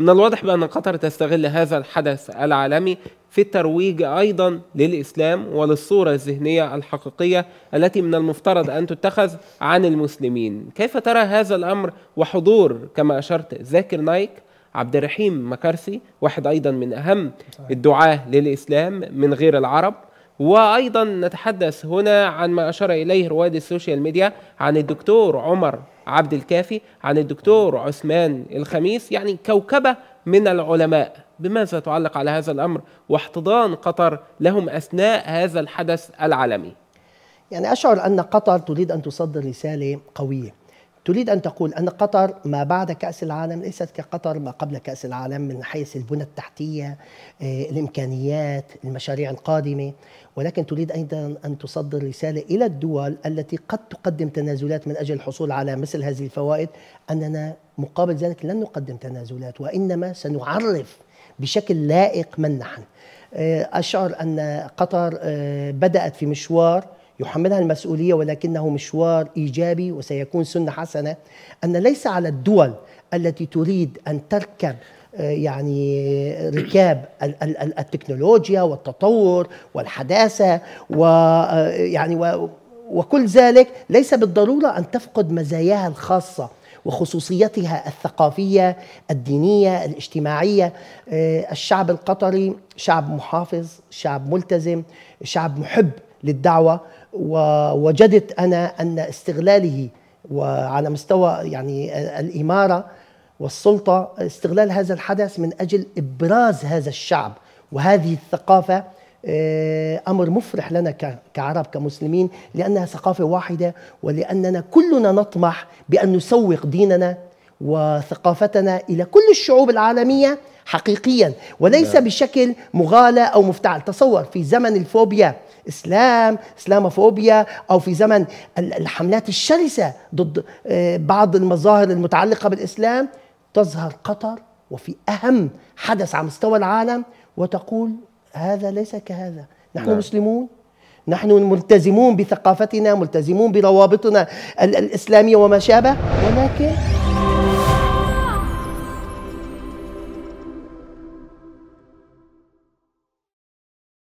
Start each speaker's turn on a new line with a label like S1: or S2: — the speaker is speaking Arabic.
S1: من الواضح بأن قطر تستغل هذا الحدث العالمي في الترويج أيضا للإسلام وللصورة الذهنية الحقيقية التي من المفترض أن تتخذ عن المسلمين كيف ترى هذا الأمر وحضور كما أشرت ذاكر نايك عبد الرحيم مكارثي واحد أيضا من أهم الدعاة للإسلام من غير العرب وايضا نتحدث هنا عن ما اشار اليه رواد السوشيال ميديا عن الدكتور عمر عبد الكافي عن الدكتور عثمان الخميس يعني كوكبه من العلماء بماذا تعلق على هذا الامر واحتضان قطر لهم اثناء هذا الحدث العالمي
S2: يعني اشعر ان قطر تريد ان تصدر رساله قويه تريد أن تقول أن قطر ما بعد كأس العالم ليست كقطر ما قبل كأس العالم من حيث البنى التحتية آه، الإمكانيات المشاريع القادمة ولكن تريد أيضا أن تصدر رسالة إلى الدول التي قد تقدم تنازلات من أجل الحصول على مثل هذه الفوائد أننا مقابل ذلك لن نقدم تنازلات وإنما سنعرف بشكل لائق من نحن آه، أشعر أن قطر آه، بدأت في مشوار يحملها المسؤوليه ولكنه مشوار ايجابي وسيكون سنه حسنه ان ليس على الدول التي تريد ان تركب آه، يعني ركاب التكنولوجيا والتطور والحداثه ويعني آه، وكل ذلك ليس بالضروره ان تفقد مزاياها الخاصه وخصوصيتها الثقافيه الدينيه الاجتماعيه آه، الشعب القطري شعب محافظ شعب ملتزم شعب محب للدعوه ووجدت انا ان استغلاله وعلى مستوى يعني الاماره والسلطه استغلال هذا الحدث من اجل ابراز هذا الشعب وهذه الثقافه آه، امر مفرح لنا كعرب كمسلمين لانها ثقافه واحده ولاننا كلنا نطمح بان نسوق ديننا وثقافتنا الى كل الشعوب العالميه حقيقيا وليس لا. نعم. بشكل مغالى أو مفتعل تصور في زمن الفوبيا اسلام اسلاموفوبيا او في زمن الحملات الشرسه ضد آه، بعض المظاهر المتعلقه بالاسلام تظهر قطر وفي اهم حدث على مستوى العالم وتقول هذا ليس كهذا نحن نعم. مسلمون نحن ملتزمون بثقافتنا ملتزمون بروابطنا الاسلاميه وما شابه ولكن